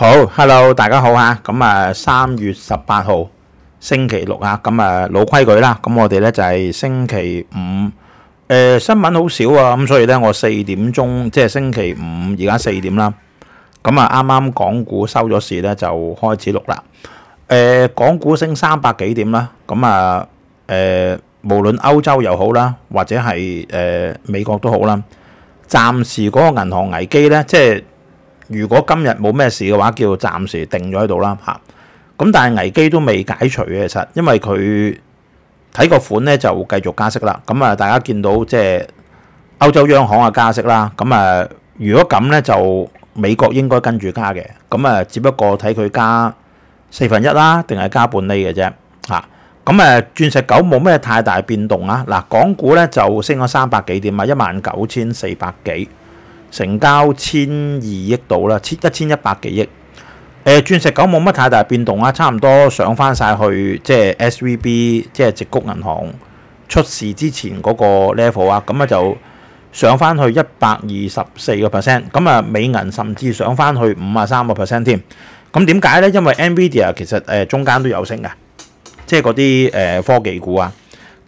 好，hello，大家好吓，咁啊，三月十八号星期六啊，咁啊老规矩啦，咁我哋咧就系星期五，诶，新闻好少啊，咁所以咧我四点钟即系星期五而家四点啦，咁啊啱啱港股收咗市咧就开始录啦，诶，港股升三百几点啦，咁啊，诶，无论欧洲又好啦，或者系诶美国都好啦，暂时嗰个银行危机咧即系。如果今日冇咩事嘅話，叫暫時定咗喺度啦嚇。咁但係危機都未解除嘅，其實，因為佢睇個款咧就繼續加息啦。咁啊，大家見到即係歐洲央行啊加息啦。咁啊，如果咁咧就美國應該跟住加嘅。咁啊，只不過睇佢加四分一啦，定係加半厘嘅啫嚇。咁啊，鑽石九冇咩太大變動啊。嗱，港股咧就升咗三百幾點啊，一萬九千四百幾。成交千二億度啦，千一千一百幾億。誒，鑽石九冇乜太大變動啊，差唔多上翻曬去即係 S V B，即係直谷銀行出事之前嗰個 level 啊。咁啊就上翻去一百二十四個 percent。咁啊，美銀甚至上翻去五啊三個 percent 添。咁點解咧？因為 Nvidia 其實誒中間都有升嘅，即係嗰啲科技股啊。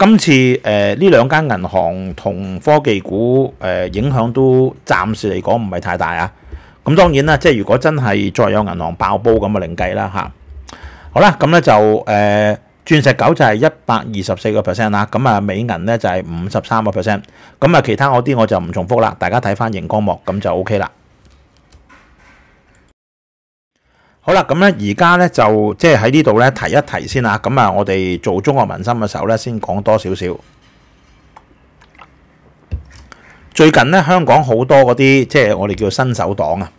今次誒呢兩間銀行同科技股誒影響都暫時嚟講唔係太大啊，咁當然啦，即係如果真係再有銀行爆煲咁啊，另計啦嚇。好啦，咁咧就誒，鑽石九就係一百二十四个 percent 啦，咁啊美銀咧就係五十三個 percent，咁啊其他嗰啲我就唔重複啦，大家睇翻熒光幕咁就 OK 啦。好啦，咁咧而家咧就即系喺呢度咧提一提先啊。咁啊，我哋做中國民生嘅時候咧，先講多少少。最近咧，香港好多嗰啲即系我哋叫新手黨啊。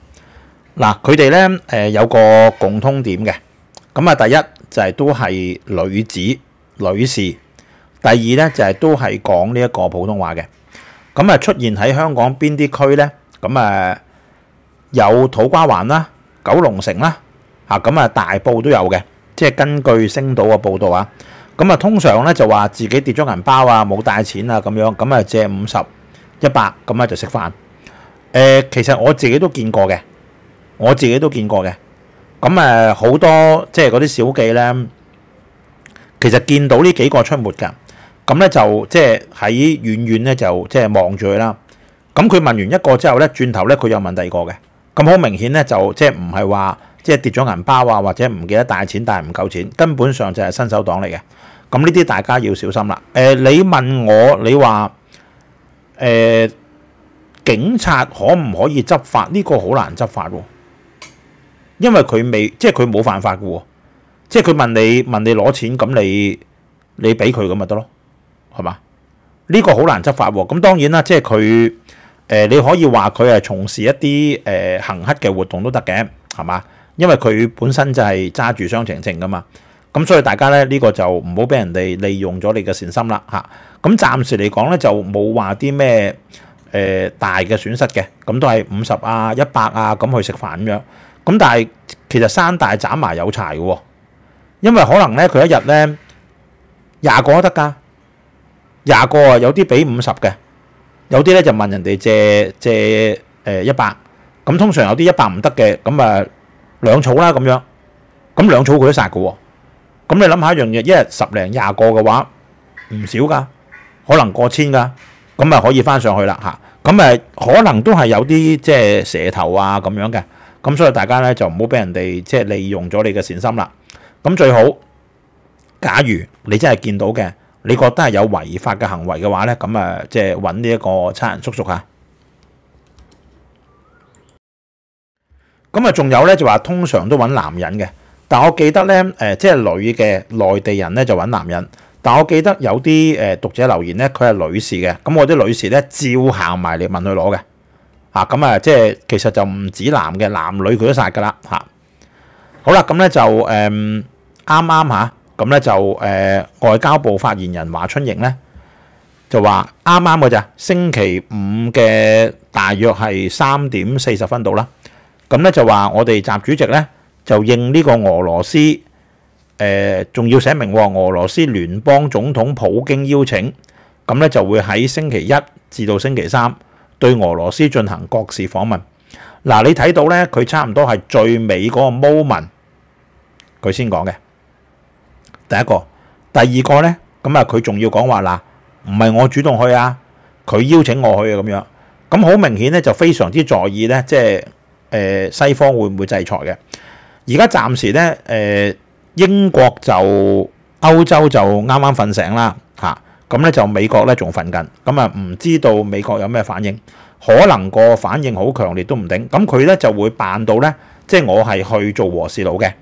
嗱，佢哋咧誒有個共通點嘅。咁啊，第一就係都係女子女士。第二咧就係都係講呢一個普通話嘅。咁啊，出現喺香港邊啲區咧？咁誒有土瓜灣啦、九龍城啦。啊，咁啊，大報都有嘅，即係根據星島嘅報道啊。咁啊，通常咧就話自己跌咗銀包啊，冇帶錢啊，咁樣咁啊，借五十、一百咁啊就食飯。誒，其實我自己都見過嘅，我自己都見過嘅。咁誒好多即係嗰啲小記咧，其實見到呢幾個出沒㗎。咁咧就即係喺遠遠咧就即係望住佢啦。咁佢問完一個之後咧，轉頭咧佢又問第二個嘅。咁好明顯咧，就即係唔係話。即係跌咗銀包啊，或者唔記得帶錢，帶唔夠錢，根本上就係新手黨嚟嘅。咁呢啲大家要小心啦。誒，你問我，你話誒警察可唔可以執法？呢個好難執法喎，因為佢未即係佢冇犯法嘅喎，即係佢問你問你攞錢，咁你你俾佢咁咪得咯，係嘛？呢個好難執法喎。咁當然啦，即係佢誒你可以話佢係從事一啲誒行乞嘅活動都得嘅，係嘛？因為佢本身就係揸住雙程程㗎嘛，咁所以大家咧呢個就唔好俾人哋利用咗你嘅善心啦嚇。咁暫時嚟講咧就冇話啲咩誒大嘅損失嘅，咁都係五十啊、一百啊咁去食飯咁樣。咁但係其實山大斬埋有柴嘅，因為可能咧佢一日咧廿個都得㗎，廿個啊有啲俾五十嘅，有啲咧就問人哋借借誒一百咁。通常有啲一百唔得嘅咁啊。兩草啦咁樣，咁兩草佢都殺嘅喎，咁你諗下一樣嘢，一日十零廿個嘅話，唔少噶，可能過千噶，咁啊可以翻上去啦嚇，咁誒可能都係有啲即係蛇頭啊咁樣嘅，咁所以大家咧就唔好俾人哋即係利用咗你嘅善心啦，咁最好，假如你真係見到嘅，你覺得係有違法嘅行為嘅話咧，咁誒即係揾呢一個差人叔叔嚇。咁啊，仲有咧，就話通常都揾男人嘅。但我記得咧，誒，即係女嘅內地人咧就揾男人。但我記得有啲誒讀者留言咧，佢係女士嘅。咁我啲女士咧照行埋嚟問佢攞嘅啊。咁啊，即係其實就唔止男嘅，男女佢都晒噶啦嚇。好啦，咁咧就誒啱啱嚇，咁咧就誒外交部發言人華春瑩咧就話啱啱嘅咋，星期五嘅大約係三點四十分到啦。咁咧就話我哋習主席咧就應呢個俄羅斯誒，仲要寫明俄羅斯聯邦總統普京邀請咁咧就會喺星期一至到星期三對俄羅斯進行國事訪問。嗱，你睇到咧佢差唔多係最尾嗰個 moment，佢先講嘅第一個，第二個咧咁啊，佢仲要講話嗱，唔係我主動去啊，佢邀請我去啊，咁樣咁好明顯咧就非常之在意咧，即係。誒西方會唔會制裁嘅？而家暫時咧，誒英國就歐洲就啱啱瞓醒啦，嚇咁咧就美國咧仲瞓緊，咁啊唔知道美國有咩反應，可能個反應好強烈都唔定，咁佢咧就會扮到咧，即係我係去做和事佬嘅，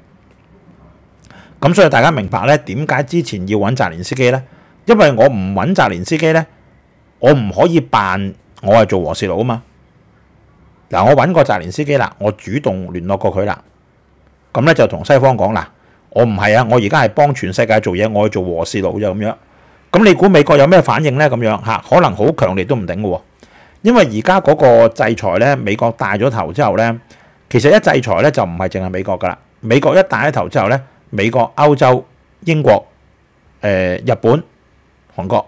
咁所以大家明白咧點解之前要揾雜連司基咧？因為我唔揾雜連司基咧，我唔可以扮我係做和事佬啊嘛。嗱，我揾個泽连司基啦，我主動聯絡過佢啦。咁咧就同西方講啦，我唔係啊，我而家係幫全世界做嘢，我去做和事佬就咁樣。咁你估美國有咩反應呢？咁樣可能好強烈都唔頂嘅喎。因為而家嗰個制裁呢，美國帶咗頭之後呢，其實一制裁呢就唔係淨係美國噶啦。美國一帶咗頭之後呢，美國、歐洲、英國、日本、韓國、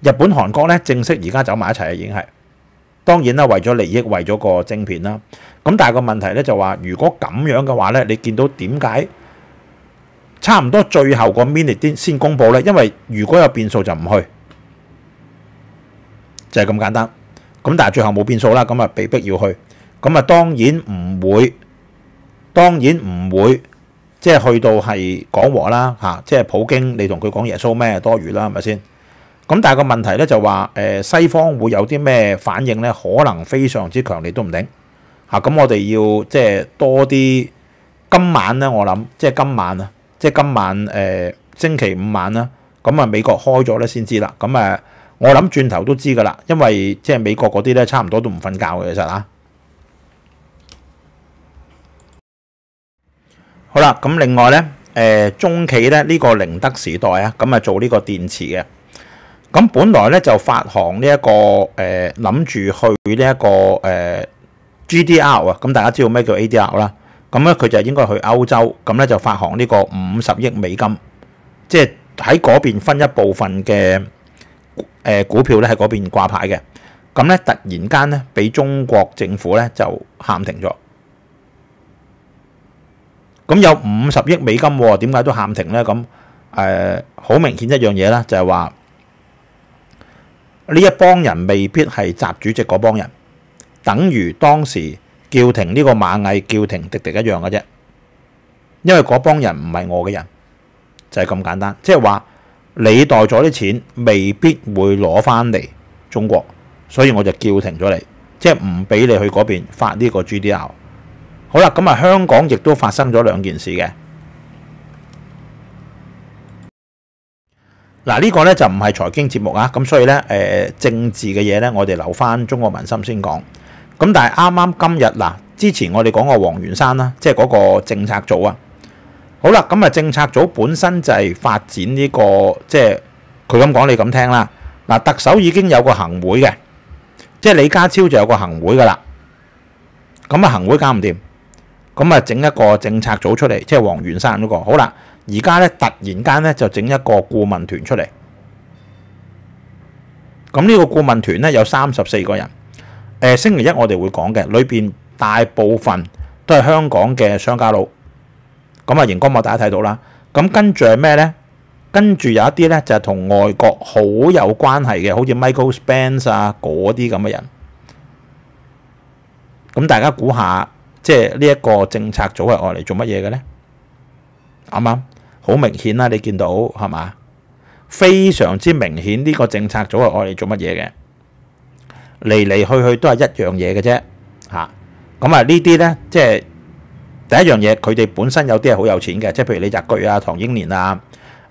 日本、韓國呢正式而家走埋一齊啊，已經係。當然啦，為咗利益，為咗個晶片啦。咁但係個問題咧就話，如果咁樣嘅話咧，你見到點解差唔多最後個 minute 先先公布咧？因為如果有變數就唔去，就係咁簡單。咁但係最後冇變數啦，咁啊被迫要去，咁啊當然唔會，當然唔會，即係去到係講和啦吓，即係普京你同佢講耶穌咩多餘啦，係咪先？咁但系個問題咧就話誒西方會有啲咩反應咧，可能非常之強烈都唔定嚇。咁我哋要即係多啲今晚咧，我諗即係今晚啊，即係今晚誒星期五晚啦。咁啊，美國開咗咧先知啦。咁啊，我諗轉頭都知噶啦，因為即係美國嗰啲咧差唔多都唔瞓覺嘅，其實啊。好啦，咁另外咧誒中企咧呢個寧德時代啊，咁啊做呢個電池嘅。咁本來咧就發行呢一個诶諗住去呢一個誒 GDR 啊，咁大家知道咩叫 ADR 啦，咁咧佢就應該去歐洲，咁咧就發行呢個五十億美金，即系喺嗰邊分一部分嘅诶股票咧喺嗰邊掛牌嘅，咁咧突然間咧俾中國政府咧就喊停咗，咁有五十億美金喎，點解都喊停咧？咁诶好明顯一樣嘢啦，就係話。呢一帮人未必系习主席嗰帮人，等于当时叫停呢个蚂蚁叫停滴滴一样嘅啫。因为嗰帮人唔系我嘅人，就系咁简单。即系话你袋咗啲钱，未必会攞返嚟中国，所以我就叫停咗你，即系唔俾你去嗰边发呢个 G D L。好啦，咁啊，香港亦都发生咗两件事嘅。嗱，呢個咧就唔係財經節目啊，咁所以咧誒政治嘅嘢咧，我哋留翻中國民心先講。咁但係啱啱今日嗱，之前我哋講過黃元山啦，即係嗰個政策組啊。好啦，咁啊政策組本身就係發展呢個，即係佢咁講你咁聽啦。嗱，特首已經有個行會嘅，即係李家超就有個行會噶啦。咁啊行會搞唔掂，咁啊整一個政策組出嚟，即係黃元山嗰個，好啦。而家咧突然間咧就整一個顧問團出嚟，咁呢個顧問團咧有三十四個人。誒，星期一我哋會講嘅，裏面大部分都係香港嘅商家佬。咁啊，熒光幕大家睇到啦。咁跟住係咩呢？跟住有一啲咧就係同外國好有關係嘅，好似 Michael Spence 啊嗰啲咁嘅人。咁大家估下，即係呢一個政策組係愛嚟做乜嘢嘅咧？啱唔啱？好明顯啦，你見到係嘛？非常之明顯，呢個政策組系愛嚟做乜嘢嘅？嚟嚟去去都係一樣嘢嘅啫。嚇，咁啊呢啲呢，即係第一樣嘢，佢哋本身有啲係好有錢嘅，即係譬如李澤巨啊、唐英年啊、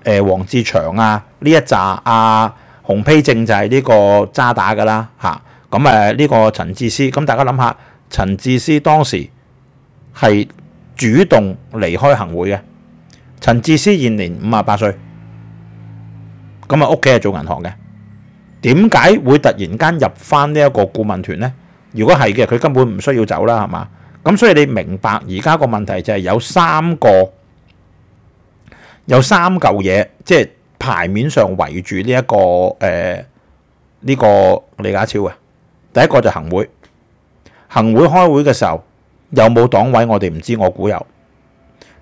誒黃志祥啊，呢一扎啊洪丕正就係呢個渣打噶啦。嚇，咁啊呢個陳志思，咁大家諗下，陳志思當時係主動離開行會嘅。陈志思现年五十八岁，咁啊屋企系做银行嘅，点解会突然间入翻呢一个顾问团呢？如果系嘅，佢根本唔需要走啦，系嘛？咁所以你明白而家个问题就系有三个，有三嚿嘢，即系牌面上围住呢一个诶呢个李家超啊。第一个就行会，行会开会嘅时候有冇党位？我哋唔知，我估有。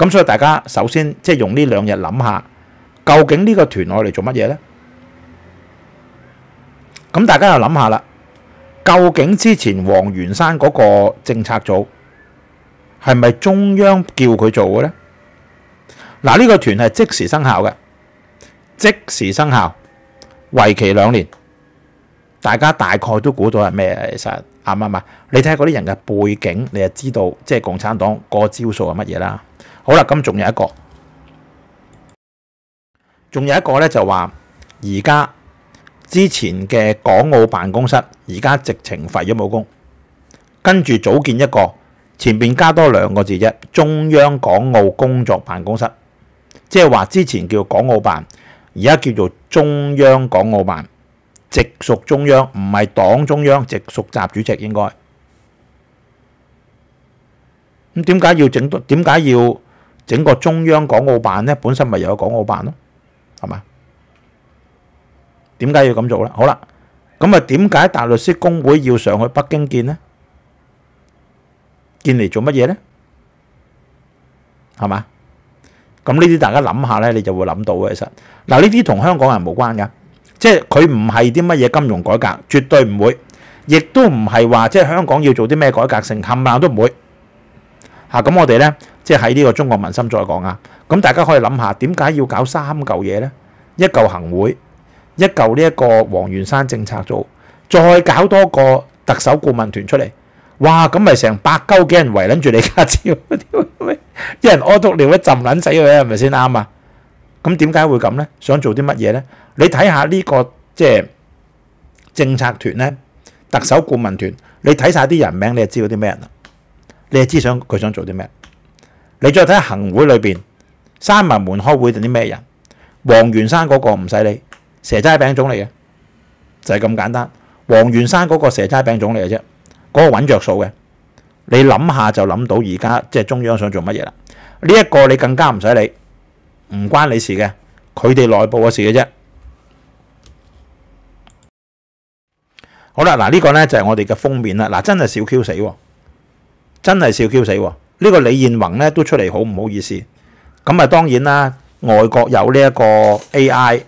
咁所以大家首先即係用呢兩日諗下，究竟呢個團我嚟做乜嘢呢？咁大家又諗下啦，究竟之前黃元山嗰個政策組係咪中央叫佢做嘅呢？嗱，呢個團係即時生效嘅，即時生效，維期兩年。大家大概都估到係咩？其實啱唔啱？你睇下嗰啲人嘅背景，你就知道即係共產黨個招數係乜嘢啦。好啦，咁仲有一個，仲有一個咧，就話而家之前嘅港澳辦公室，而家直情廢咗冇工，跟住組建一個前面加多兩個字啫，中央港澳工作辦公室，即係話之前叫港澳辦，而家叫做中央港澳辦，直屬中央，唔係黨中央，直屬習主席應該。咁點解要整？點解要？整個中央港澳辦咧，本身咪有港澳辦咯，係嘛？點解要咁做咧？好啦，咁啊點解大律師公會要上去北京見呢？見嚟做乜嘢咧？係嘛？咁呢啲大家諗下咧，你就會諗到嘅。其實嗱，呢啲同香港人冇關噶，即係佢唔係啲乜嘢金融改革，絕對唔會，亦都唔係話即係香港要做啲咩改革性冚唪唥都唔會。嚇！咁我哋咧，即係喺呢個中國民心再講啊！咁大家可以諗下，點解要搞三嚿嘢咧？一嚿行會，一嚿呢一個黃元山政策組，再搞多個特首顧問團出嚟，哇！咁咪成百鳩幾人圍撚住李家超，一人屙督尿一浸撚死佢，係咪先啱啊？咁點解會咁咧？想做啲乜嘢咧？你睇下呢個即係政策團咧，特首顧問團，你睇晒啲人名，你就知道啲咩人啦。你知想佢想做啲咩？你再睇下行會裏边，三文門開會定啲咩人？黃元山嗰個唔使理，蛇齋餅種嚟嘅，就係咁簡單。黃元山嗰個蛇齋餅種嚟嘅啫，嗰個穩着數嘅。你諗下就諗到而家即係中央想做乜嘢啦？呢一個你更加唔使理，唔關你事嘅，佢哋內部嘅事嘅啫。好啦，嗱呢個咧就係我哋嘅封面啦。嗱真係小 Q 死。真係笑 Q 死喎！呢個李現宏咧都出嚟好唔好意思。咁啊當然啦，外國有呢一個 AI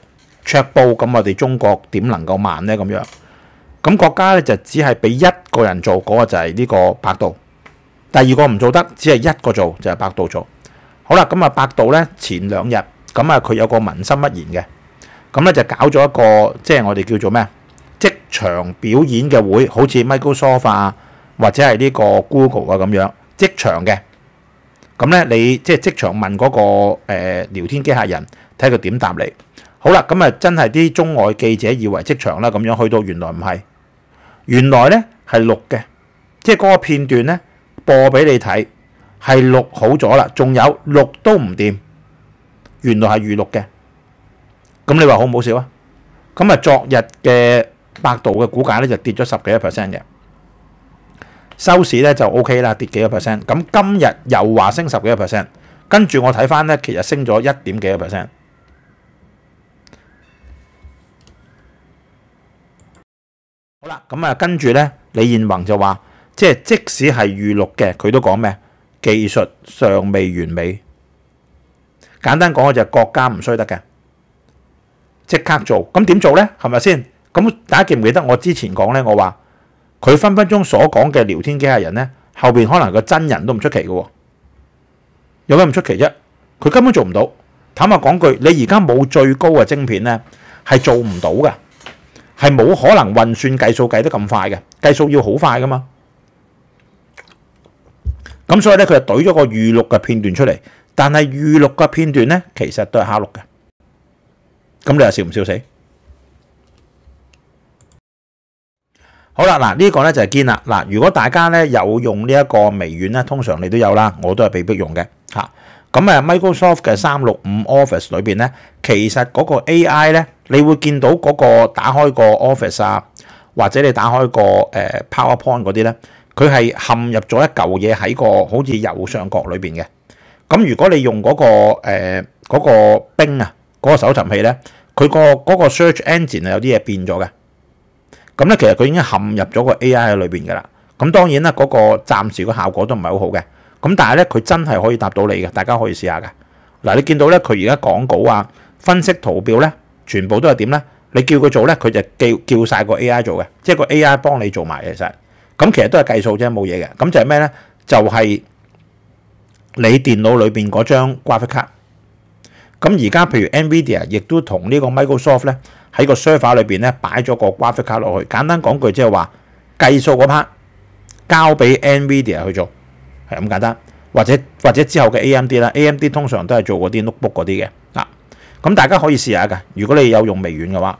桌布，咁我哋中國點能夠慢呢？咁樣咁國家咧就只係俾一個人做嗰個就係呢個百度。第二個唔做得，只係一個做就係百度做。好啦，咁啊百度咧前兩日咁啊佢有個民心不言嘅，咁咧就搞咗一個即係我哋叫做咩啊職場表演嘅會，好似 Michael Sofa 啊。或者系呢个 Google 啊咁样职场嘅，咁咧你即系职场问嗰个诶聊天机械人睇佢点答你，好啦，咁啊真系啲中外记者以为职场啦咁样去到原来唔系，原来咧系录嘅，即系嗰个片段咧播俾你睇系录好咗啦，仲有录都唔掂，原来系预录嘅，咁你话好唔好笑啊？咁啊，昨日嘅百度嘅股价咧就跌咗十几 percent 嘅。收市咧就 O K 啦，跌幾個 percent。咁今日又話升十幾個 percent，跟住我睇翻咧，其實升咗一點幾個 percent。好啦，咁啊，跟住咧，李彦宏就話，即係即使係預錄嘅，佢都講咩？技術尚未完美。簡單講就係國家唔衰得嘅，即刻做。咁點做咧？係咪先？咁大家記唔記得我之前講咧？我話。佢分分钟所讲嘅聊天机械人呢，后边可能个真人都唔出奇嘅，有咩唔出奇啫？佢根本做唔到。坦白讲句，你而家冇最高嘅晶片呢，系做唔到嘅，系冇可能运算计数计得咁快嘅，计数要好快噶嘛。咁所以呢，佢就怼咗个预录嘅片段出嚟，但系预录嘅片段呢，其实都系黑录嘅。咁你又笑唔笑死？好啦，嗱呢個咧就係堅啦。嗱，如果大家咧有用呢一個微軟咧，通常你都有啦，我都係被迫用嘅咁啊，Microsoft 嘅三六五 Office 裏面咧，其實嗰個 AI 咧，你會見到嗰個打開個 Office 啊，或者你打開個 PowerPoint 嗰啲咧，佢係陷入咗一嚿嘢喺個好似右上角裏面嘅。咁如果你用嗰個誒嗰個冰啊嗰個搜尋器咧，佢個嗰個 search engine 有啲嘢變咗嘅。咁咧，其實佢已經陷入咗個 AI 喺裏邊噶啦。咁當然啦，嗰個暫時個效果都唔係好好嘅。咁但係咧，佢真係可以答到你嘅，大家可以試下嘅。嗱，你見到咧，佢而家講稿啊、分析圖表咧，全部都係點咧？你叫佢做咧，佢就叫叫曬個 AI 做嘅，即係個 AI 幫你做埋其實。咁其實都係計數啫，冇嘢嘅。咁就係咩咧？就係你電腦裏邊嗰張 g r a p h i c 卡。咁而家譬如 NVIDIA 亦都同呢個 Microsoft 咧。喺個 s e r v e r 裏邊咧擺咗個 g r a p h i c 卡落去，簡單講句即係話計數嗰 part 交俾 NVIDIA 去做，係咁簡單。或者或者之後嘅 AMD 啦，AMD 通常都係做嗰啲 notebook 嗰啲嘅嗱。咁大家可以試下噶，如果你有用微軟嘅話，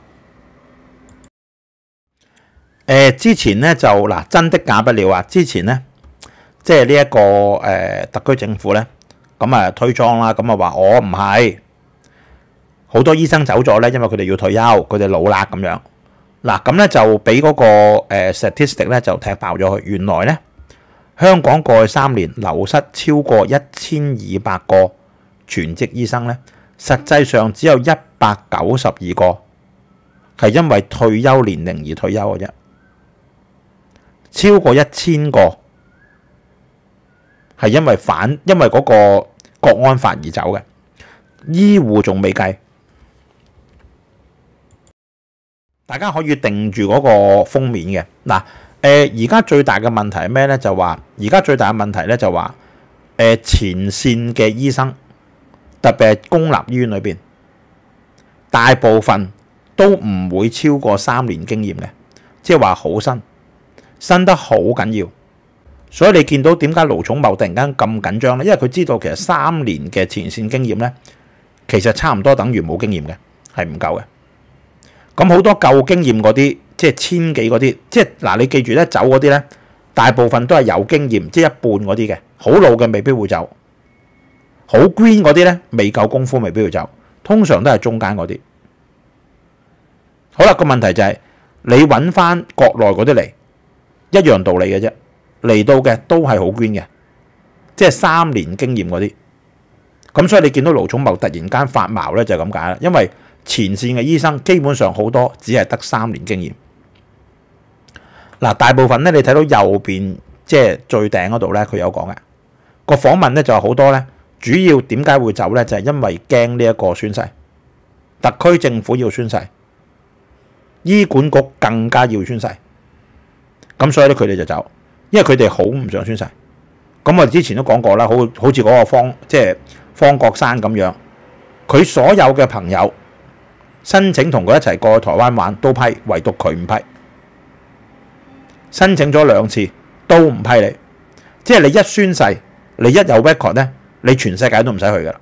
誒之前咧就嗱真的假不了啊！之前咧即係呢一個誒特區政府咧咁啊推裝啦，咁啊話我唔係。好多醫生走咗咧，因為佢哋要退休，佢哋老啦咁樣。嗱咁咧就俾嗰個 statistic 咧就踢爆咗佢。原來咧，香港過去三年流失超過一千二百個全職醫生咧，實際上只有一百九十二個係因為退休年齡而退休嘅啫，超過一千個係因為反因為嗰個國安法而走嘅，醫護仲未計。大家可以定住嗰个封面嘅嗱，诶，而家最大嘅问题系咩咧？就话而家最大嘅问题咧就话，诶，前线嘅医生，特别系公立医院里边，大部分都唔会超过三年经验嘅，即系话好新，新得好紧要，所以你见到点解卢总茂突然间咁紧张咧？因为佢知道其实三年嘅前线经验咧，其实差唔多等于冇经验嘅，系唔够嘅。咁好多舊經驗嗰啲，即係千幾嗰啲，即係嗱你記住咧，走嗰啲咧，大部分都係有經驗，即係一半嗰啲嘅，好老嘅未必會走，好 green 嗰啲咧，未夠功夫未必會走，通常都係中間嗰啲。好啦，個問題就係你揾翻國內嗰啲嚟，一樣道理嘅啫，嚟到嘅都係好 green 嘅，即係三年經驗嗰啲。咁所以你見到盧寵茂突然間發矛咧，就係咁解啦，因為。前線嘅醫生基本上好多只係得三年經驗。嗱，大部分咧，你睇到右邊即係最頂嗰度咧，佢有講嘅個訪問咧就係好多咧，主要點解會走咧？就係因為驚呢一個宣誓，特區政府要宣誓，醫管局更加要宣誓，咁所以咧佢哋就走，因為佢哋好唔想宣誓。咁我之前都講過啦，好好似嗰個方即係方國山咁樣，佢所有嘅朋友。申請同佢一齊過去台灣玩都批，唯獨佢唔批。申請咗兩次都唔批你，即係你一宣誓，你一有 r e c o r d o 你全世界都唔使去噶啦。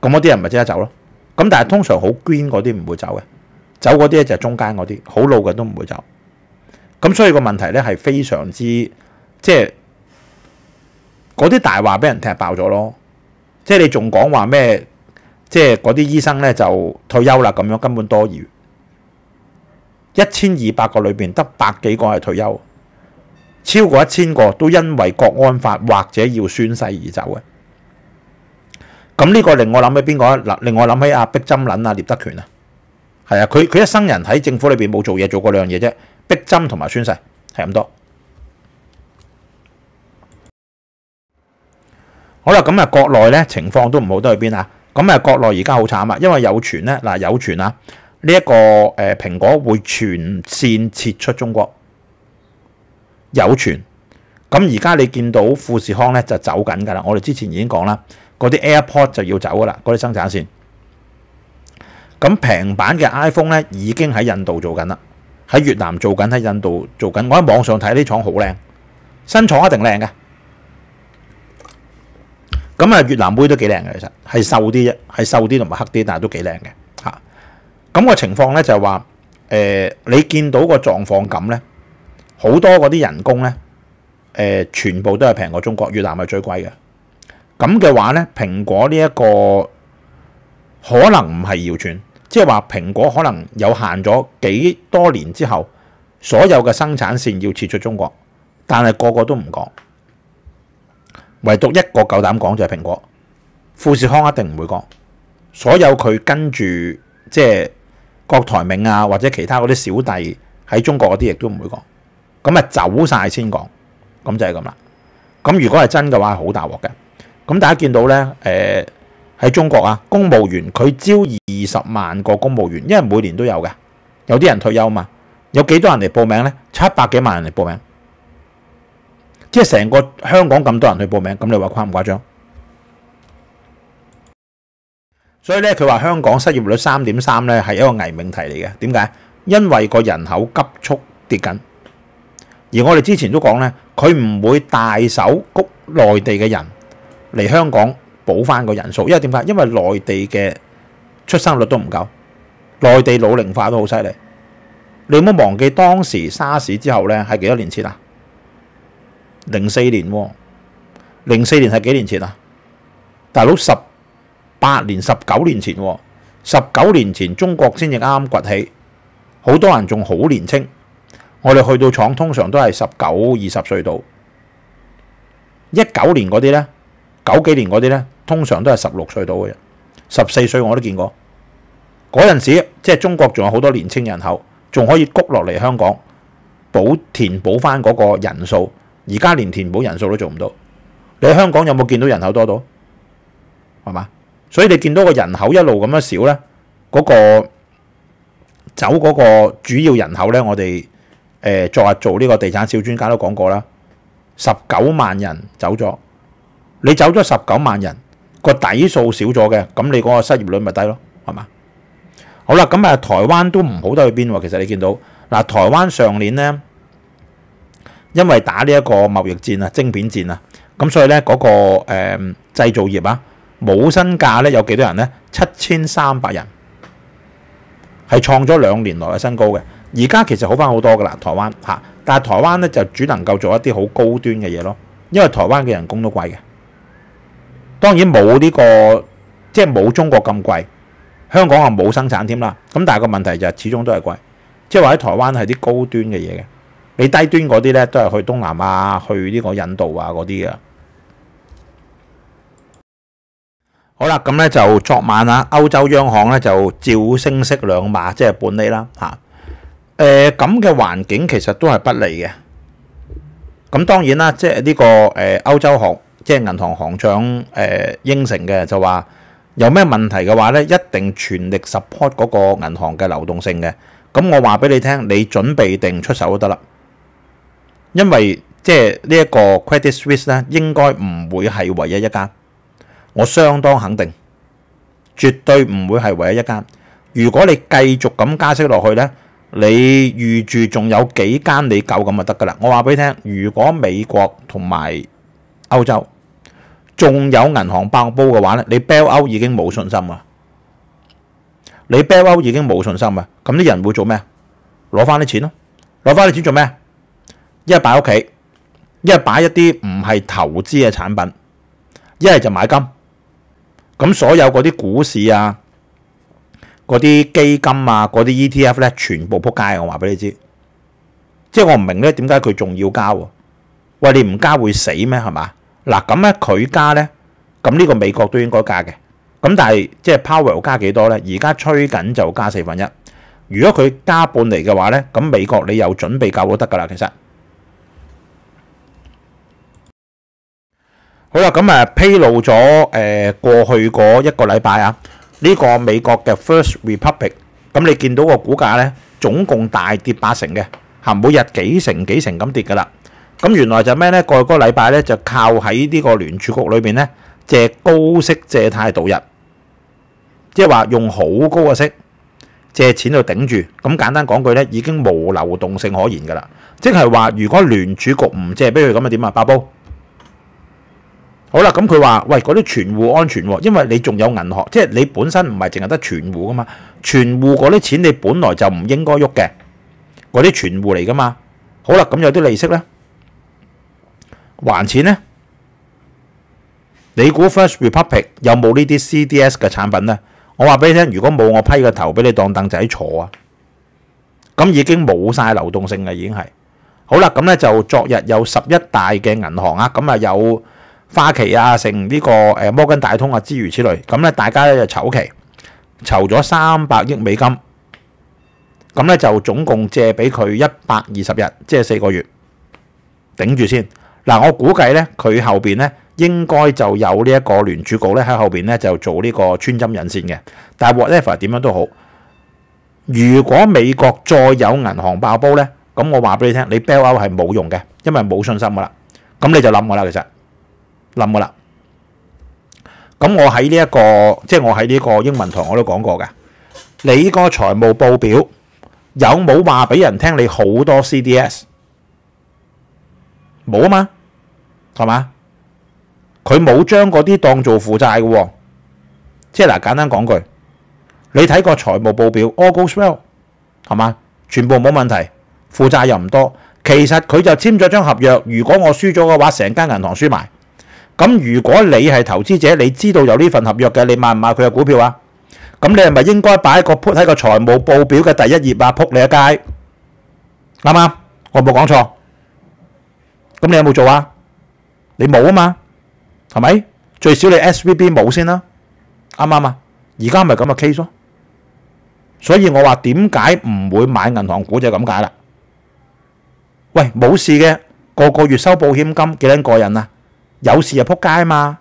咁嗰啲人咪即刻走咯。咁但係通常好捐嗰啲唔會走嘅，走嗰啲就中間嗰啲，好老嘅都唔會走。咁所以個問題咧係非常之即係嗰啲大話俾人踢爆咗咯。即係你仲講話咩？即係嗰啲醫生咧就退休啦，咁樣根本多餘。一千二百個裏面得百幾個係退休，超過一千個都因為國安法或者要宣誓而走嘅。咁呢個令我諗起邊個啊？令我諗起阿碧針撚啊、聂德權啊，係啊，佢佢一生人喺政府裏面冇做嘢，做過兩樣嘢啫，碧針同埋宣誓，係咁多。好啦，咁啊，國內咧情況都唔好，都去邊啊？咁啊，國內而家好慘啊，因為有傳咧，嗱有傳啊，呢一個誒蘋果會全線撤出中國。有傳，咁而家你見到富士康咧就走緊㗎啦。我哋之前已經講啦，嗰啲 AirPod 就要走㗎啦，嗰啲生產線。咁平板嘅 iPhone 咧已經喺印度做緊啦，喺越南做緊，喺印度做緊。我喺網上睇啲廠好靚，新廠一定靚嘅。咁啊，越南妹都幾靚嘅，其實係瘦啲啫，係瘦啲同埋黑啲，但係都幾靚嘅嚇。咁個情況咧就係話，誒你見到個狀況咁咧，好多嗰啲人工咧，誒全部都係平過中國，越南係最貴嘅。咁嘅話咧，蘋果呢一個可能唔係謠傳，即係話蘋果可能有限咗幾多年之後，所有嘅生產線要撤出中國，但係個個都唔講。唯獨一個夠膽講就係蘋果，富士康一定唔會講，所有佢跟住即係國台铭啊或者其他嗰啲小弟喺中國嗰啲亦都唔會講，咁咪走晒先講，咁就係咁啦。咁如果係真嘅話，好大鑊嘅。咁大家見到咧，誒喺中國啊，公務員佢招二十萬個公務員，因為每年都有嘅，有啲人退休嘛，有幾多人嚟報名咧？七百幾萬人嚟報名。即係成個香港咁多人去報名，咁你話夸唔誇張？所以咧，佢話香港失業率三點三咧係一個危命題嚟嘅。點解？因為個人口急速跌緊，而我哋之前都講咧，佢唔會大手谷內地嘅人嚟香港補翻個人數，因為點解？因為內地嘅出生率都唔夠，內地老龄化都好犀利。你冇忘記當時沙士之後咧係幾多年前啊？零四年，零四年係幾年前啊？大佬十八年、十九年前，十九年前中國先至啱啱崛起，好多人仲好年青。我哋去到廠通常都係十九、二十歲到。一九年嗰啲呢，九幾年嗰啲呢，通常都係十六歲到嘅人，十四歲我都見過。嗰陣時即係中國仲有好多年青人口，仲可以谷落嚟香港補填補返嗰個人數。而家連填補人數都做唔到，你香港有冇見到人口多到？係嘛？所以你見到個人口一路咁樣少咧，嗰個走嗰個主要人口咧，我哋诶作日做呢個地產小專家都講過啦，十九萬人走咗，你走咗十九萬人，個底數少咗嘅，咁你嗰個失業率咪低咯？係嘛？好啦，咁啊，台灣都唔好得去邊喎。其實你見到嗱，台灣上年咧。因為打呢一個貿易戰啊、晶片戰啊，咁所以呢嗰個誒製造業啊冇薪價呢有幾多人呢？七千三百人係創咗兩年來嘅新高嘅。而家其實好翻好多噶啦，台灣嚇，但係台灣呢就只能夠做一啲好高端嘅嘢咯，因為台灣嘅人工都貴嘅。當然冇呢個即係冇中國咁貴，香港啊冇生產添啦。咁但係個問題就係始終都係貴，即係話喺台灣係啲高端嘅嘢嘅。你低端嗰啲咧，都系去東南亞、去呢個印度啊嗰啲嘅。好啦，咁咧就昨晚啊，歐洲央行咧就照升息兩码，即係半厘啦嚇。誒咁嘅環境其實都係不利嘅。咁當然啦，即係呢個誒歐洲行，即係銀行行長誒應承嘅，就話有咩問題嘅話咧，一定全力 support 嗰個銀行嘅流動性嘅。咁我話俾你聽，你準備定出手都得啦。因為即係呢一個 credit switch 咧，應該唔會係唯一一間，我相當肯定，絕對唔會係唯一一間。如果你繼續咁加息落去咧，你預住仲有幾間你夠咁就得噶啦。我話俾你聽，如果美國同埋歐洲仲有銀行爆煲嘅話咧，你 bel out 已經冇信心啊，你 bel out 已經冇信心啊。咁啲人會做咩？攞翻啲錢咯，攞翻啲錢做咩？一系擺屋企，一系擺一啲唔係投資嘅產品，一系就買金。咁所有嗰啲股市啊、嗰啲基金啊、嗰啲 E T F 咧，全部仆街。我話俾你知，即係我唔明咧，點解佢仲要交喎？喂，你唔加会死咩？係嘛嗱咁咧，佢加咧咁呢個美國都應該加嘅。咁但係即係 Powell 加幾多咧？而家吹緊就加四分一。如果佢加半嚟嘅話咧，咁美國你有準備够都得㗎啦。其實。好啦，咁啊披露咗誒過去嗰一個禮拜啊，呢個美國嘅 First Republic，咁你見到個股價咧總共大跌八成嘅，嚇每日幾成幾成咁跌噶啦，咁原來就咩咧？過去嗰個禮拜咧就靠喺呢個聯儲局裏面咧借高息借貸度日，即係話用好高嘅息借錢度頂住。咁簡單講句咧，已經冇流動性可言噶啦，即係話如果聯儲局唔借俾佢咁啊點啊，八寶。好啦，咁佢話：，喂，嗰啲存户安全，因為你仲有銀行，即係你本身唔係淨係得存户噶嘛。存户嗰啲錢你本來就唔應該喐嘅，嗰啲存户嚟噶嘛。好啦，咁有啲利息呢？還錢呢？你估 f i r s t Republic 有冇呢啲 CDS 嘅產品呢？我話俾你聽，如果冇，我批個頭俾你當凳仔坐啊。咁已經冇晒流動性啦，已經係好啦。咁呢就昨日有十一大嘅銀行啊，咁啊有。花旗啊，成呢個誒摩根大通啊，之如此類咁咧，大家咧就籌期籌咗三百億美金咁咧，就總共借俾佢一百二十日，即係四個月頂住先嗱。我估計咧，佢後邊咧應該就有呢一個聯主局咧喺後邊咧就做呢個穿針引線嘅。但係 whatever 點樣都好，如果美國再有銀行爆煲咧，咁我話俾你聽，你 b u i l o u t 係冇用嘅，因為冇信心噶啦，咁你就諗我啦，其實。冧噶啦！咁我喺呢一個，即係我喺呢個英文堂我都講過嘅。你個財務報表有冇話俾人聽？你好多 CDS 冇啊嘛，係嘛？佢冇將嗰啲當做負債嘅喎，即係嗱簡單講句，你睇個財務報表 all goes well 係嘛？全部冇問題，負債又唔多。其實佢就簽咗張合約，如果我輸咗嘅話，成間銀行輸埋。咁如果你係投資者，你知道有呢份合約嘅，你買唔買佢嘅股票啊？咁你係咪應該擺一個 put 喺個財務報表嘅第一页啊？仆你一街啱唔啱？我冇講錯。咁你有冇做啊？你冇啊嘛？系咪？最少你 S V B 冇先啦。啱唔啱啊？而家咪咁嘅 case 咯。所以我話點解唔會買銀行股就咁解啦。喂，冇事嘅，個個月收保險金幾多個人啊？有事就扑街嘛！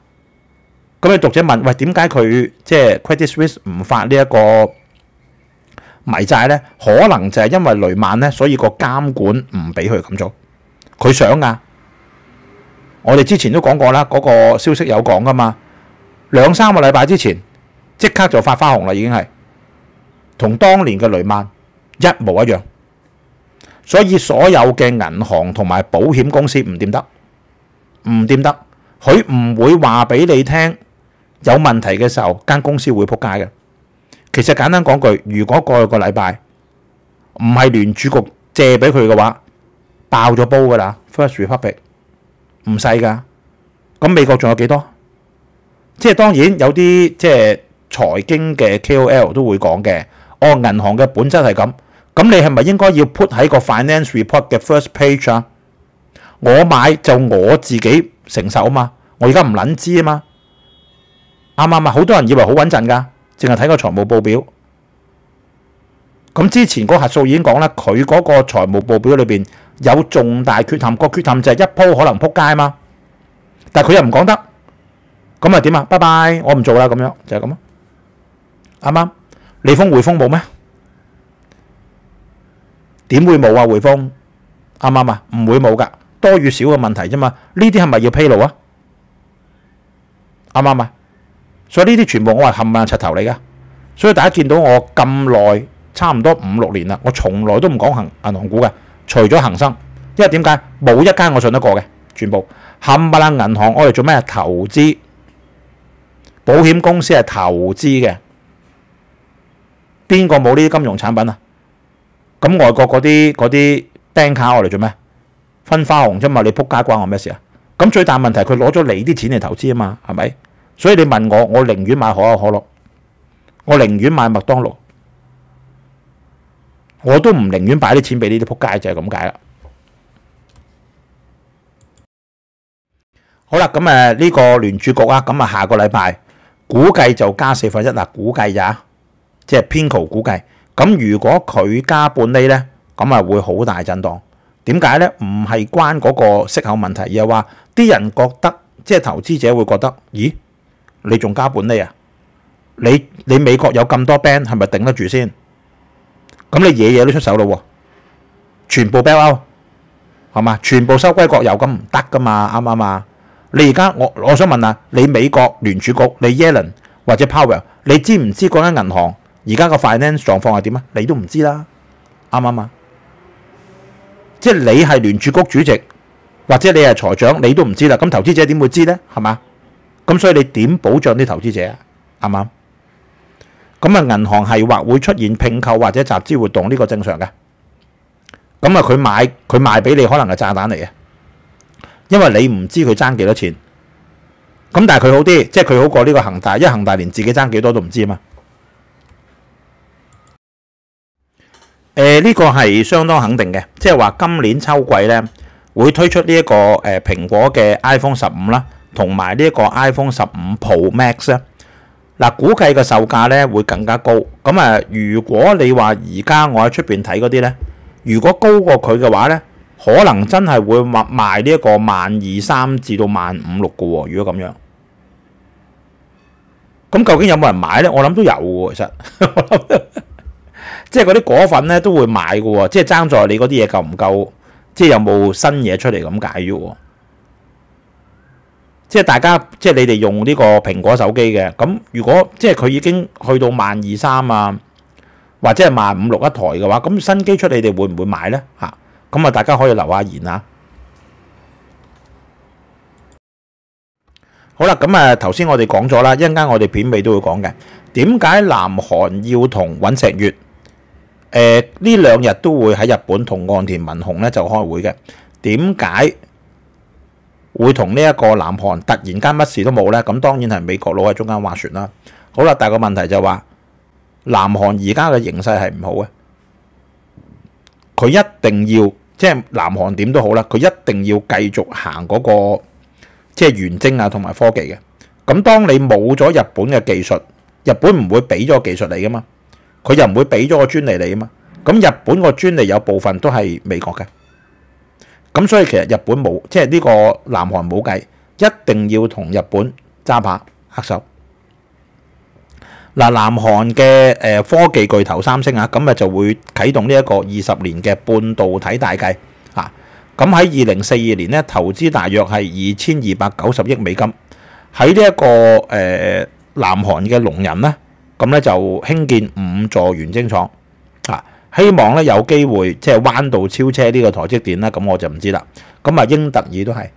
咁你讀者問：喂，點解佢即係 Credit Suisse 唔發呢一個迷債呢？可能就係因為雷曼呢，所以個監管唔俾佢咁做。佢想啊！我哋之前都講過啦，嗰個消息有講噶嘛。兩三個禮拜之前，即刻就發花紅啦，已經係同當年嘅雷曼一模一樣。所以所有嘅銀行同埋保險公司唔掂得，唔掂得。佢唔會話俾你聽有問題嘅時候，間公司會撲街嘅。其實簡單講句，如果過去個禮拜唔係聯主局借俾佢嘅話，爆咗煲㗎啦。First r e p u b l i c 唔細㗎，咁美國仲有幾多？即係當然有啲即係財經嘅 K.O.L 都會講嘅。哦，銀行嘅本質係咁，咁你係咪應該要 put 喺個 finance report 嘅 first page 啊？我買就我自己。承受啊嘛，我而家唔捻知啊嘛，啱啱啊，好多人以为好稳阵噶，净系睇个财务报表。咁之前嗰核数已经讲啦，佢嗰个财务报表里边有重大缺陷，个缺陷就系一铺可能扑街嘛。但系佢又唔讲得，咁啊点啊？拜拜，我唔做啦，咁样就系咁啊。啱啱？利丰汇丰冇咩？点会冇啊汇丰？啱啱啊，唔会冇噶。多与少嘅问题啫嘛，呢啲系咪要披露啊？啱唔啱啊？所以呢啲全部我系冚唪唥柒头嚟噶，所以大家见到我咁耐，差唔多五六年啦，我从来都唔讲行银行股嘅，除咗恒生，因为点解？冇一间我信得过嘅，全部冚唪唥银行，我哋做咩？投资？保险公司系投资嘅，边个冇呢啲金融产品啊？咁外国嗰啲嗰啲 Bank 卡我嚟做咩？分花紅啫嘛，你扑街關我咩事啊？咁最大問題佢攞咗你啲錢嚟投資啊嘛，係咪？所以你問我，我寧願買可口可樂，我寧願買麥當勞，我都唔寧願擺啲錢俾呢啲扑街，就係咁解啦。好啦，咁誒呢個聯儲局啊，咁啊下個禮拜估計就加四分一啦，估計咋，即係編號估計。咁如果佢加半厘咧，咁啊會好大震盪。點解咧？唔係關嗰個息口問題，而係話啲人覺得，即係投資者會覺得，咦？你仲加本利啊？你你美國有咁多 b a n d 係咪頂得住先？咁你嘢嘢都出手咯喎，全部 bill out，係嘛？全部收歸國有咁唔得噶嘛？啱唔啱啊？你而家我我想問啊，你美國聯儲局，你 Yellen 或者 p o w e r 你知唔知嗰間銀行而家個 finance 狀況係點啊？你都唔知啦，啱唔啱啊？即系你系联储局主席，或者你系财长，你都唔知啦。咁投资者点会知呢？系嘛？咁所以你点保障啲投资者啊？系嘛？咁啊，银行系或会出现并购或者集资活动呢个正常嘅。咁啊，佢买佢卖俾你，可能系炸弹嚟嘅，因为你唔知佢争几多钱。咁但系佢好啲，即系佢好过呢个恒大，因为恒大连自己争几多都唔知啊嘛。诶，呢个系相当肯定嘅，即系话今年秋季呢会推出呢一个诶苹果嘅 iPhone 十五啦，同埋呢一个 iPhone 十五 Pro Max 嗱估计嘅售价呢会更加高。咁啊，如果你话而家我喺出边睇嗰啲呢，如果高过佢嘅话呢，可能真系会卖呢一个万二三至到万五六嘅。如果咁样，咁究竟有冇人买呢？我谂都有喎，其实。即系嗰啲果粉咧都会买嘅，即系争在你嗰啲嘢够唔够，即系有冇新嘢出嚟咁解啫喎。即系大家，即系你哋用呢个苹果手机嘅，咁如果即系佢已经去到万二三啊，或者系万五六一台嘅话，咁新机出你哋会唔会买咧？吓，咁啊，大家可以留下言啊。好啦，咁啊，头先我哋讲咗啦，一阵间我哋片尾都会讲嘅，点解南韩要同尹石月？誒呢兩日都會喺日本同岸田文雄咧就開會嘅，點解會同呢一個南韓突然間乜事都冇呢？咁當然係美國佬喺中間斡船啦。好啦，但個問題就話南韓而家嘅形勢係唔好嘅，佢一定要即係南韓點都好啦，佢一定要繼續行嗰個即係原精啊同埋科技嘅。咁當你冇咗日本嘅技術，日本唔會俾咗技術你噶嘛？佢又唔會俾咗個專利你啊嘛，咁日本個專利有部分都係美國嘅，咁所以其實日本冇即係呢個南韓冇計，一定要同日本揸拍握手。嗱，南韓嘅誒科技巨頭三星啊，咁啊就會啟動呢一個二十年嘅半導體大計啊，咁喺二零四二年呢，投資大約係二千二百九十億美金，喺呢一個誒南韓嘅龍人呢，咁咧就興建五座原晶廠啊！希望咧有機會即系彎道超車呢個台積電啦。咁我就唔知啦。咁啊，英特爾都係。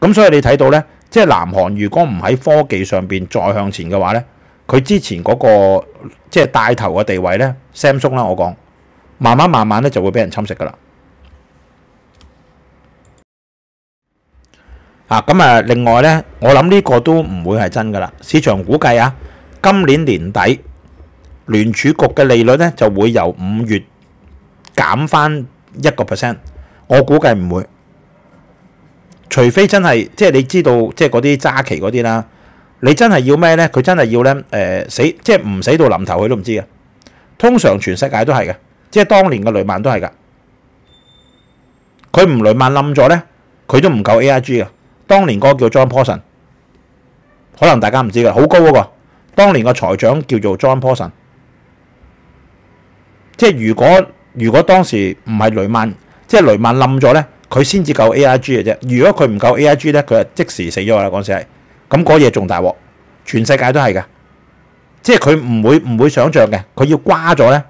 咁所以你睇到咧，即系南韓如果唔喺科技上邊再向前嘅話咧，佢之前嗰個即系帶頭嘅地位咧，Samsung 啦，我講慢慢慢慢咧就會俾人侵蝕噶啦。啊，咁啊，另外咧，我諗呢個都唔會係真噶啦，市場估計啊。今年年底聯儲局嘅利率咧就會由五月減翻一個 percent，我估計唔會，除非真系即係你知道即係嗰啲揸期嗰啲啦，你真係要咩咧？佢真係要咧誒死，即係唔死到臨頭佢都唔知嘅。通常全世界都係嘅，即係當年嘅雷曼都係噶，佢唔雷曼冧咗咧，佢都唔夠 AIG 嘅。當年嗰個叫 John Paulson，可能大家唔知嘅，好高嗰個。當年個財長叫做 John Paulson，即係如果如果當時唔係雷曼，即係雷曼冧咗咧，佢先至夠 A I G 嘅啫。如果佢唔夠 A I G 咧，佢即時死咗啦。嗰時係咁，嗰嘢仲大鑊，全世界都係嘅。即係佢唔會唔會想象嘅，佢要瓜咗咧，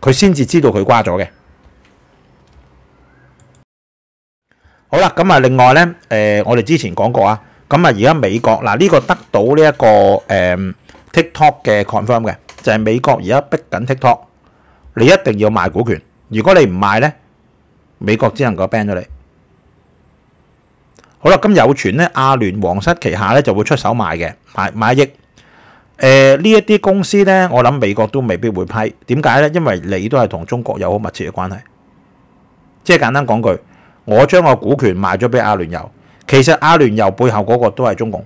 佢先至知道佢瓜咗嘅。好啦，咁啊，另外咧，誒，我哋之前講過啊，咁啊，而家美國嗱呢個得到呢一個誒。TikTok 嘅 confirm 嘅，就係美國而家逼緊 TikTok，你一定要賣股權。如果你唔賣呢，美國只能夠 ban 咗你。好啦，咁有傳呢，亞聯皇室旗下呢就會出手賣嘅，賣賣億。誒呢一啲公司呢，我諗美國都未必會批。點解呢？因為你都係同中國有好密切嘅關係。即係簡單講句，我將個股權賣咗俾亞聯酋，其實亞聯酋背後嗰個都係中共。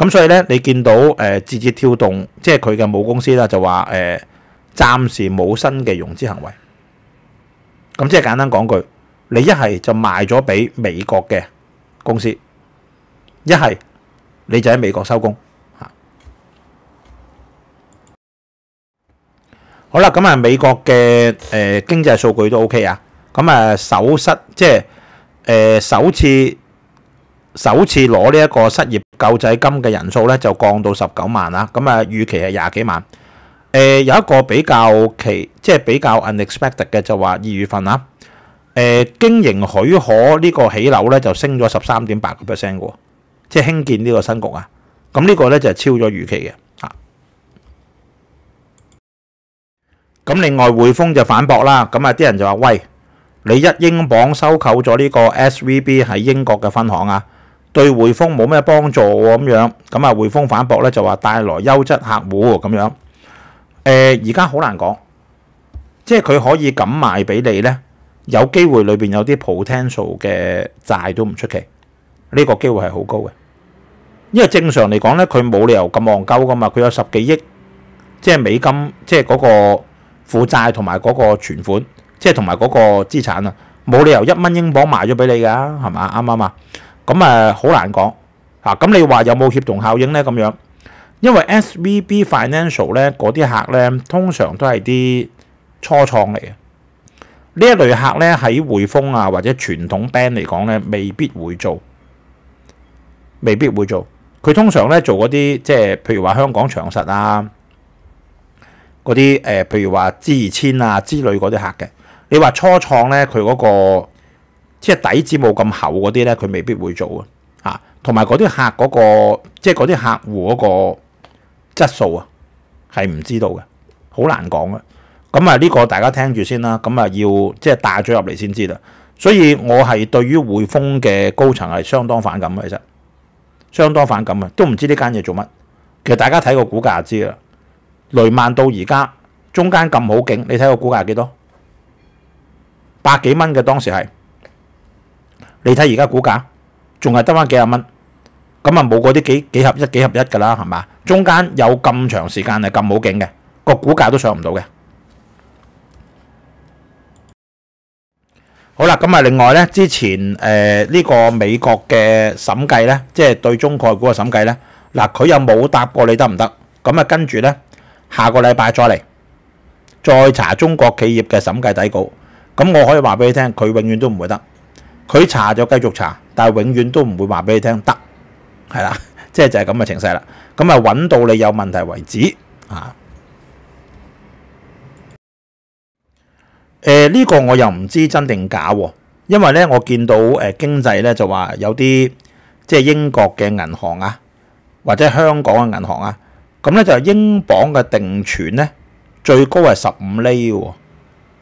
咁所以咧，你見到誒節節跳動，即係佢嘅母公司啦，就話誒暫時冇新嘅融資行為。咁即係簡單講句，你一係就賣咗俾美國嘅公司，一係你就喺美國收工好啦，咁啊美國嘅誒經濟數據都 OK 啊，咁啊首失即係誒首次。首次攞呢一個失業救濟金嘅人數咧，就降到十九萬啦。咁啊，預期係廿幾萬。誒有一個比較期，即係比較 unexpected 嘅，就話二月份啊。誒經營許可呢個起樓咧就升咗十三點八個 percent 喎，即係興建呢個新局啊。咁呢個咧就超咗預期嘅啊。咁另外匯豐就反駁啦。咁啊，啲人就話：喂，你一英磅收購咗呢個 S V B 喺英國嘅分行啊！對匯豐冇咩幫助咁樣咁啊？匯豐反駁咧就話帶來優質客户咁樣。誒，而家好難講，即係佢可以咁賣俾你咧，有機會裏邊有啲 potential 嘅債都唔出奇，呢個機會係好高嘅。因為正常嚟講咧，佢冇理由咁戇鳩噶嘛。佢有十幾億即係美金，即係嗰個負債同埋嗰個存款，即係同埋嗰個資產啊，冇理由一蚊英磅賣咗俾你㗎，係嘛？啱唔啱啊？咁誒好難講啊！咁你話有冇協同效應咧？咁樣，因為 S V B Financial 咧嗰啲客咧，通常都係啲初創嚟嘅。呢一類客咧喺匯豐啊或者傳統 band 嚟講咧，未必會做，未必會做。佢通常咧做嗰啲即係譬如話香港長實啊嗰啲誒，譬如話支二千啊之類嗰啲客嘅。你話初創咧，佢嗰個。即係底子冇咁厚嗰啲咧，佢未必會做啊。啊，同埋嗰啲客嗰個，即係嗰啲客户嗰個質素啊，係唔知道嘅，好難講嘅。咁啊，呢個大家聽住先啦。咁啊，要即係帶咗入嚟先知啦。所以我係對於匯豐嘅高層係相當反感嘅，其實相當反感啊，都唔知呢間嘢做乜。其實大家睇個股價知啦，雷曼到而家中間咁好勁，你睇個股價幾多百幾蚊嘅當時係。你睇而家股价仲系得翻几廿蚊，咁啊冇嗰啲几几合一几合一噶啦，系嘛？中间有咁长时间系咁冇劲嘅，个股价都上唔到嘅。好啦，咁啊，另外呢，之前诶呢个美国嘅审计呢，即系对中概股嘅审计呢，嗱佢又冇答过你得唔得？咁啊，跟住呢，下个礼拜再嚟再查中国企业嘅审计底稿，咁我可以话俾你听，佢永远都唔会得。佢查就繼續查，但係永遠都唔會話俾你聽得，係啦，即係就係咁嘅情勢啦。咁啊揾到你有問題為止啊。誒呢個我又唔知真定假喎，因為咧我見到誒經濟咧就話有啲即係英國嘅銀行啊，或者香港嘅銀行啊，咁咧就英鎊嘅定存咧最高係十五厘喎。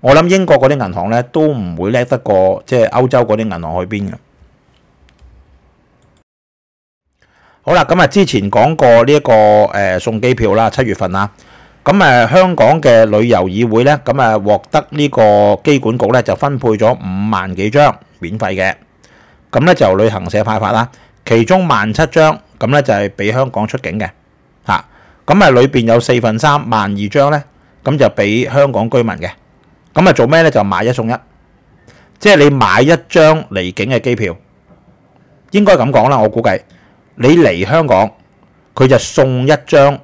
我諗英國嗰啲銀行咧都唔會叻得過即系歐洲嗰啲銀行去邊嘅。好啦，咁啊之前講過呢一個誒送機票啦，七月份啦，咁誒香港嘅旅遊議會咧，咁啊獲得呢個机管局咧就分配咗五萬幾張免費嘅，咁咧就旅行社派發啦。其中萬七張咁咧就係俾香港出境嘅嚇，咁啊裏边有四分三萬二張咧，咁就俾香港居民嘅。咁啊，做咩咧？就买一送一，即系你买一张离境嘅机票，应该咁讲啦。我估计你嚟香港，佢就送一张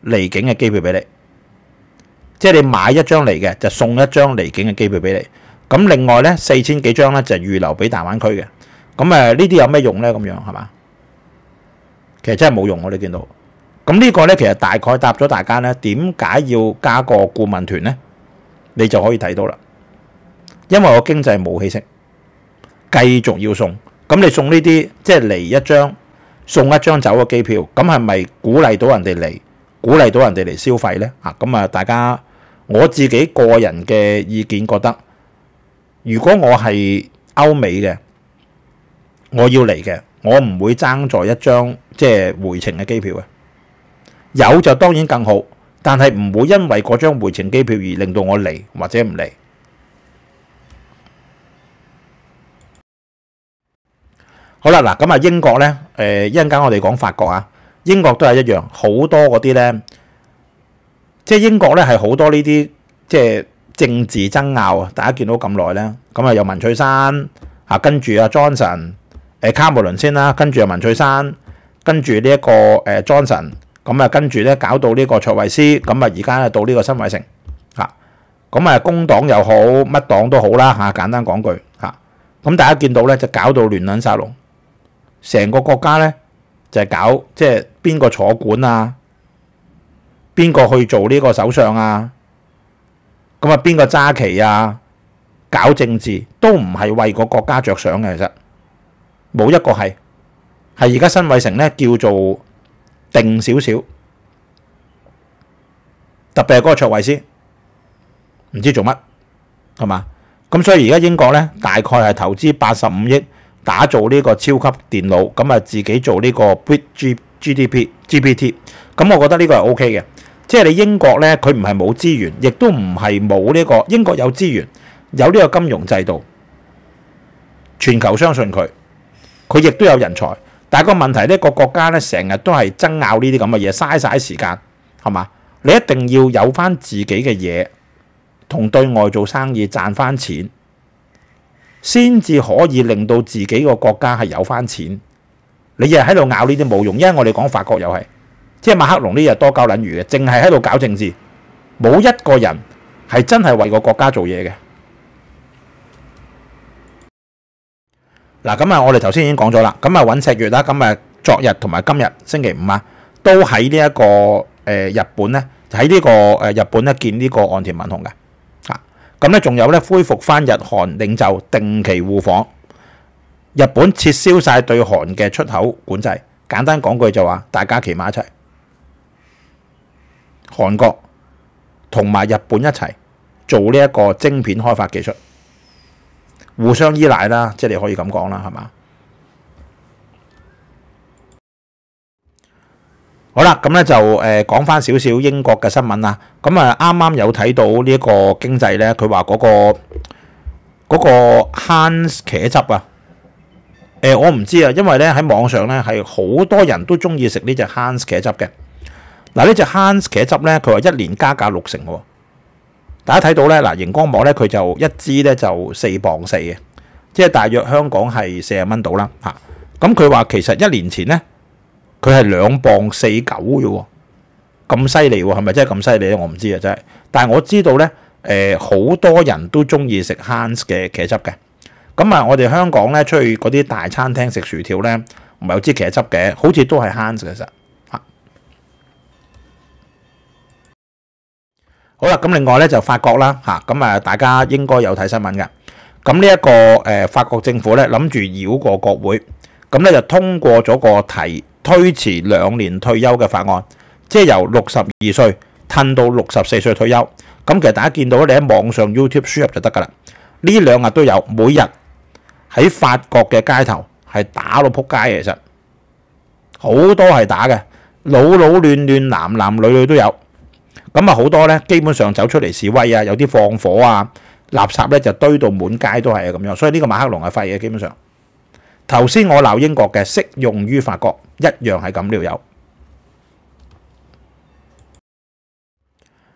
离境嘅机票俾你，即系你买一张嚟嘅，就送一张离境嘅机票俾你。咁另外咧，四千几张咧就预留俾大湾区嘅。咁诶，呢啲有咩用咧？咁样系嘛？其实真系冇用，我哋见到。咁呢个咧，其实大概答咗大家咧，点解要加个顾问团咧？你就可以睇到啦，因為我經濟冇氣息，繼續要送咁你送呢啲即係嚟一張送一張走嘅機票，咁係咪鼓勵到人哋嚟鼓勵到人哋嚟消費呢？啊咁啊，大家我自己個人嘅意見覺得，如果我係歐美嘅，我要嚟嘅，我唔會爭在一張即係回程嘅機票嘅，有就當然更好。但係唔會因為嗰張回程機票而令到我嚟或者唔嚟。好啦，嗱咁啊，英國呢，誒一陣間我哋講法國啊，英國都係一樣，好多嗰啲呢，即係英國呢係好多呢啲即係政治爭拗啊！大家見到咁耐呢，咁啊有文翠山啊，跟住啊 Johnson，誒卡梅倫先啦，跟住又文翠山，跟住呢一個誒 Johnson。咁啊，跟住咧搞到呢個卓惠斯，咁啊而家咧到呢個新惠城嚇，咁啊工黨又好，乜黨都好啦嚇，簡單講句嚇，咁大家見到咧就搞到亂撚殺龍，成個國家咧就係搞即系邊個坐管啊，邊個去做呢個首相啊，咁啊邊個揸旗啊，搞政治都唔係為個國家着想嘅，其實冇一個係，係而家新惠成咧叫做。定少少，特別係嗰個卓位先，唔知做乜係嘛？咁所以而家英國咧，大概係投資八十五億打造呢個超級電腦，咁啊自己做呢個 Big G G D P G P T。咁我覺得呢個係 O K 嘅，即係你英國咧，佢唔係冇資源，亦都唔係冇呢個英國有資源，有呢個金融制度，全球相信佢，佢亦都有人才。但系个问题呢，个国家呢成日都系争拗呢啲咁嘅嘢，嘥晒时间，系嘛？你一定要有翻自己嘅嘢，同对外做生意赚翻钱，先至可以令到自己个国家系有翻钱。你日喺度拗呢啲冇用，因為我哋讲法国又系，即系马克龙呢日多鸠卵鱼嘅，净系喺度搞政治，冇一个人系真系为个国家做嘢嘅。嗱，咁啊，我哋頭先已經講咗啦，咁啊，尹赤月啦，咁啊，昨日同埋今日星期五啊，都喺呢一個誒日本咧，喺呢個誒日本咧見呢個岸田文雄嘅，嚇，咁咧仲有咧恢復翻日韓領袖定期互訪，日本撤銷晒對韓嘅出口管制，簡單講句就話，大家騎馬一齊，韓國同埋日本一齊做呢一個晶片開發技術。互相依賴啦，即系你可以咁講啦，係嘛？好啦，咁咧就誒講翻少少英國嘅新聞啦。咁啊，啱啱有睇到呢一個經濟咧，佢話嗰個嗰個慳茄汁啊。誒，我唔知啊，因為咧喺網上咧係好多人都中意食呢只慳茄汁嘅。嗱，呢只慳茄汁咧，佢話一年加價六成。大家睇到咧，嗱，荧光膜咧，佢就一支咧就四磅四嘅，即係大約香港係四十蚊到啦，嚇。咁佢話其實一年前咧，佢係兩磅四九嘅喎，咁犀利喎，係咪真係咁犀利咧？我唔知啊，真係。但系我知道咧，誒好多人都中意食亨嘅茄汁嘅。咁啊，我哋香港咧出去嗰啲大餐廳食薯條咧，唔係有支茄汁嘅，好似都係亨嘅实。好啦，咁另外咧就法國啦，嚇咁啊大家應該有睇新聞嘅。咁呢一個誒，法國政府咧諗住繞過國會，咁咧就通過咗個提推遲兩年退休嘅法案，即係由六十二歲褪到六十四歲退休。咁其實大家見到你喺網上 YouTube 輸入就得噶啦。呢兩日都有，每日喺法國嘅街頭係打到撲街，其實好多係打嘅，老老嫩嫩、男男女女都有。咁啊，好多咧，基本上走出嚟示威啊，有啲放火啊，垃圾咧就堆到滿街都係啊，咁樣。所以呢個馬克龍係廢嘅，基本上。頭先我鬧英國嘅，適用於法國一樣係咁了。有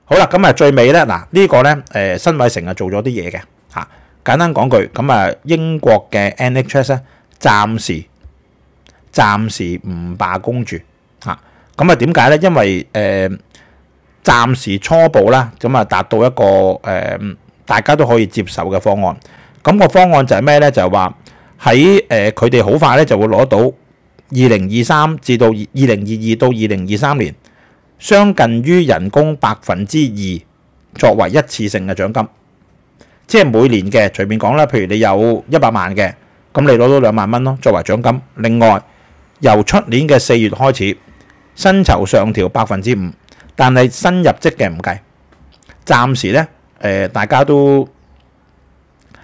好啦，咁啊，最尾咧嗱，呢個咧誒，新偉成啊做咗啲嘢嘅嚇。簡單講句，咁啊，英國嘅 NHS 咧，暫時暫時唔罷工住嚇。咁啊，點解咧？因為誒。暫時初步啦，咁啊達到一個誒，大家都可以接受嘅方案。咁個方案就係咩呢？就係話喺誒佢哋好快咧就會攞到二零二三至到二零二二到二零二三年，相近於人工百分之二作為一次性嘅獎金，即係每年嘅隨便講啦。譬如你有一百萬嘅，咁你攞到兩萬蚊咯，作為獎金。另外由出年嘅四月開始，薪酬上調百分之五。但係新入職嘅唔計，暫時咧誒大家都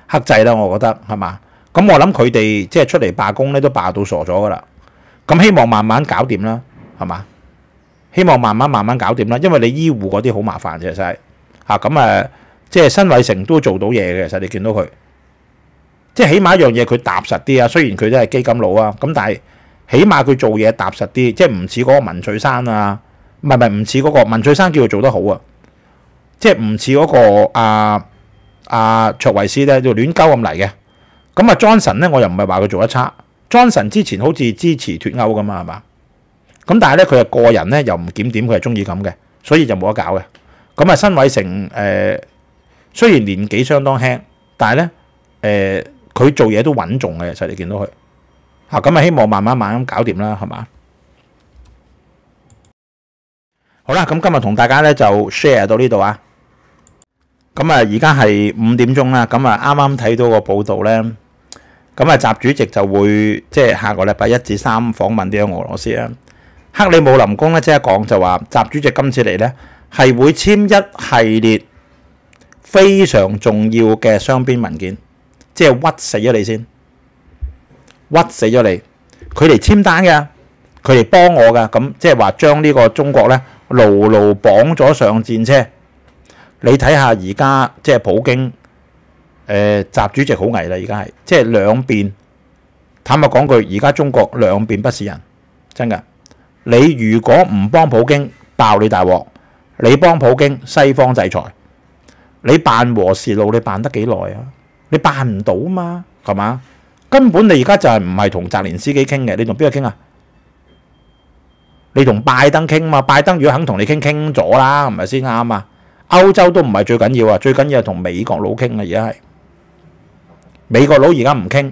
克制啦，我覺得係嘛？咁我諗佢哋即係出嚟罷工咧，都罷到傻咗噶啦。咁希望慢慢搞掂啦，係嘛？希望慢慢慢慢搞掂啦，因為你醫護嗰啲好麻煩啫，曬係咁誒，即係新偉成都做到嘢嘅，其實你見到佢，即係起碼一樣嘢佢踏實啲啊。雖然佢都係基金佬啊，咁但係起碼佢做嘢踏實啲，即係唔似嗰個文翠山啊。唔係唔係唔似嗰個文翠生叫佢做得好啊！即係唔似嗰個阿阿卓維斯咧，就亂交咁嚟嘅。咁啊，Johnson 咧，我又唔係話佢做得差。Johnson 之前好似支持脱歐噶嘛，係嘛？咁但係咧，佢啊個人咧又唔檢點，佢係中意咁嘅，所以就冇得搞嘅。咁啊，新偉成誒雖然年紀相當輕，但係咧誒佢做嘢都穩重嘅，實你見到佢嚇咁啊，希望慢慢慢咁搞掂啦，係嘛？好啦，咁今日同大家咧就 share 到呢度啊。咁啊，而家系五点钟啦。咁啊，啱啱睇到个报道咧，咁啊，习主席就会即系下个礼拜一至三访问啲俄罗斯啊。克里姆林宫咧即刻讲就话，习主席今次嚟咧系会签一系列非常重要嘅双边文件，即系屈死咗你先，屈死咗你。佢嚟签单嘅，佢嚟帮我噶，咁即系话将呢个中国咧。牢牢綁咗上戰車，你睇下而家即係普京，誒習主席好危啦！而家係即係兩边。坦白講句，而家中國兩边不是人，真噶。你如果唔幫普京，爆你大鑊；你幫普京，西方制裁。你辦和事佬，你辦得幾耐啊？你辦唔到嘛？係嘛？根本你而家就係唔係同泽连斯基傾嘅，你同邊個傾啊？你同拜登傾嘛？拜登如果肯同你傾，傾咗啦，係咪先啱啊？歐洲都唔係最緊要啊，最緊要係同美國佬傾啊，而家係美國佬而家唔傾，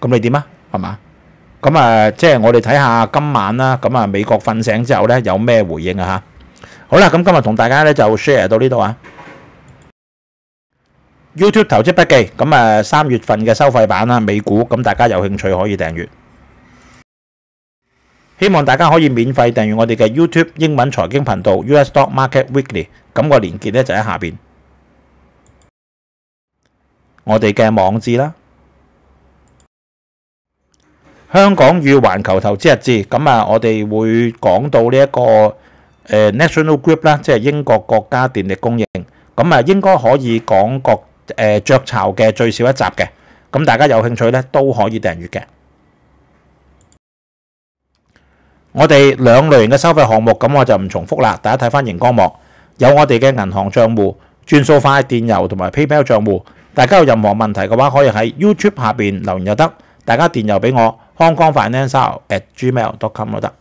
咁你點啊？係嘛？咁啊，即係我哋睇下今晚啦。咁啊，美國瞓醒之後咧，有咩回應啊？嚇！好啦，咁今日同大家咧就 share 到呢度啊。YouTube 投資筆記咁啊，三月份嘅收費版啦，美股咁大家有興趣可以訂閱。希望大家可以免费订阅我哋嘅 YouTube 英文财经频道 US Stock Market Weekly，咁个連結咧就喺下边，我哋嘅网志啦。香港与环球投资日志，咁啊，我哋会讲到呢一个 National g r o u p 啦，即系英国国家电力供应，咁啊，应该可以讲国诶雀巢嘅最少一集嘅，咁大家有兴趣咧都可以订阅嘅。我哋兩類型嘅收費項目，咁我就唔重複啦。大家睇翻熒光幕，有我哋嘅銀行帳户、轉數快電郵同埋 PayPal 帳户。大家有任何問題嘅話，可以喺 YouTube 下面留言又得。大家電郵俾我，康 g f i n a n c i at Gmail dot com 都得。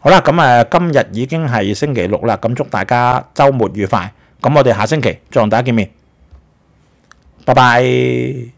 好啦，咁啊，今日已經係星期六啦，咁祝大家週末愉快。咁我哋下星期再同大家見面。拜拜。